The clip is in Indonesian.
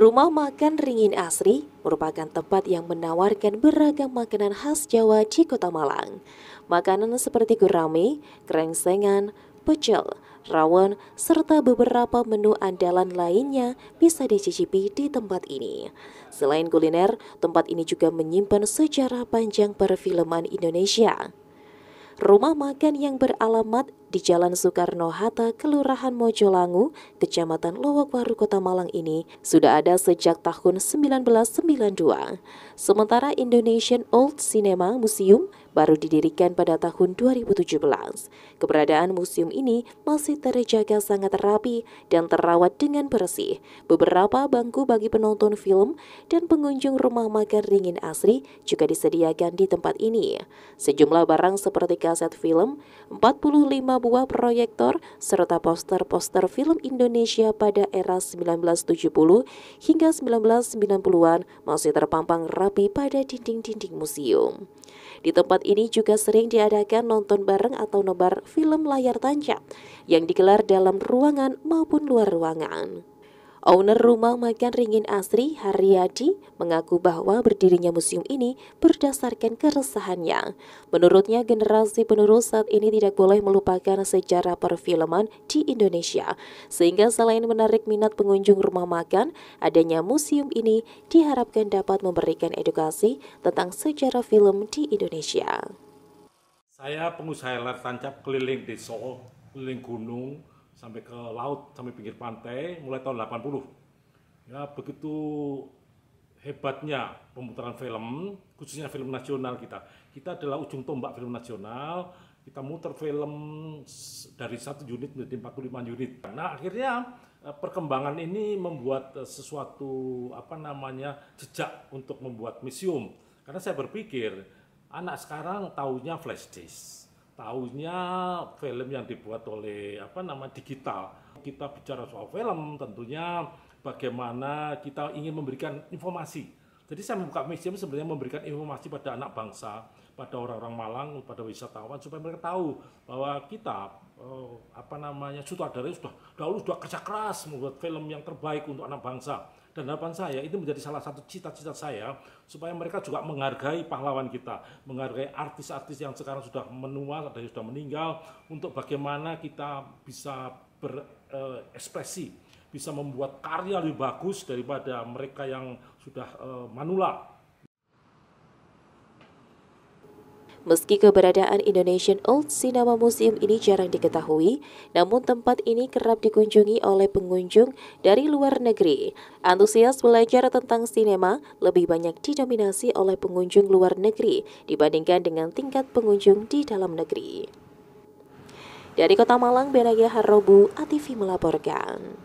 Rumah makan Ringin Asri merupakan tempat yang menawarkan beragam makanan khas Jawa di Kota Malang. Makanan seperti gurame, krengsengan, pecel, rawon, serta beberapa menu andalan lainnya bisa dicicipi di tempat ini. Selain kuliner, tempat ini juga menyimpan sejarah panjang perfilman Indonesia. Rumah makan yang beralamat di Jalan Soekarno-Hatta, Kelurahan Mojolangu, Kecamatan Lowokwaru, Kota Malang ini sudah ada sejak tahun 1992. Sementara Indonesian Old Cinema Museum baru didirikan pada tahun 2017. Keberadaan museum ini masih terjaga sangat rapi dan terawat dengan bersih. Beberapa bangku bagi penonton film dan pengunjung rumah makan ringin asri juga disediakan di tempat ini. Sejumlah barang seperti kaset film, 45 buah proyektor, serta poster-poster film Indonesia pada era 1970 hingga 1990-an masih terpampang rapi pada dinding-dinding museum. Di tempat tempat ini juga sering diadakan nonton bareng atau nobar film layar tancap yang digelar dalam ruangan maupun luar ruangan. Owner rumah makan Ringin Asri, Haryadi, mengaku bahwa berdirinya museum ini berdasarkan keresahannya. Menurutnya, generasi penerus saat ini tidak boleh melupakan sejarah perfilman di Indonesia. Sehingga selain menarik minat pengunjung rumah makan, adanya museum ini diharapkan dapat memberikan edukasi tentang sejarah film di Indonesia. Saya pengusaha layar tancap keliling desa, keliling gunung, sampai ke laut sampai pinggir pantai mulai tahun 80 ya begitu hebatnya pemutaran film khususnya film nasional kita kita adalah ujung tombak film nasional kita muter film dari satu unit menjadi 45 unit nah akhirnya eh, perkembangan ini membuat eh, sesuatu apa namanya jejak untuk membuat museum karena saya berpikir anak sekarang tahunya flash disk tahunya film yang dibuat oleh apa nama digital. Kita bicara soal film tentunya bagaimana kita ingin memberikan informasi jadi saya membuka museum sebenarnya memberikan informasi pada anak bangsa, pada orang-orang Malang, pada wisatawan supaya mereka tahu bahwa kita oh, apa namanya sutradara sudah dahulu sudah kerja keras membuat film yang terbaik untuk anak bangsa. Dan harapan saya itu menjadi salah satu cita-cita saya supaya mereka juga menghargai pahlawan kita, menghargai artis-artis yang sekarang sudah menua, sudah meninggal, untuk bagaimana kita bisa berekspresi, eh, bisa membuat karya lebih bagus daripada mereka yang sudah eh, manula. Meski keberadaan Indonesian Old Cinema Museum ini jarang diketahui, namun tempat ini kerap dikunjungi oleh pengunjung dari luar negeri. Antusias belajar tentang sinema lebih banyak didominasi oleh pengunjung luar negeri dibandingkan dengan tingkat pengunjung di dalam negeri. Dari Kota Malang, Benaya Harrobu, ATV melaporkan.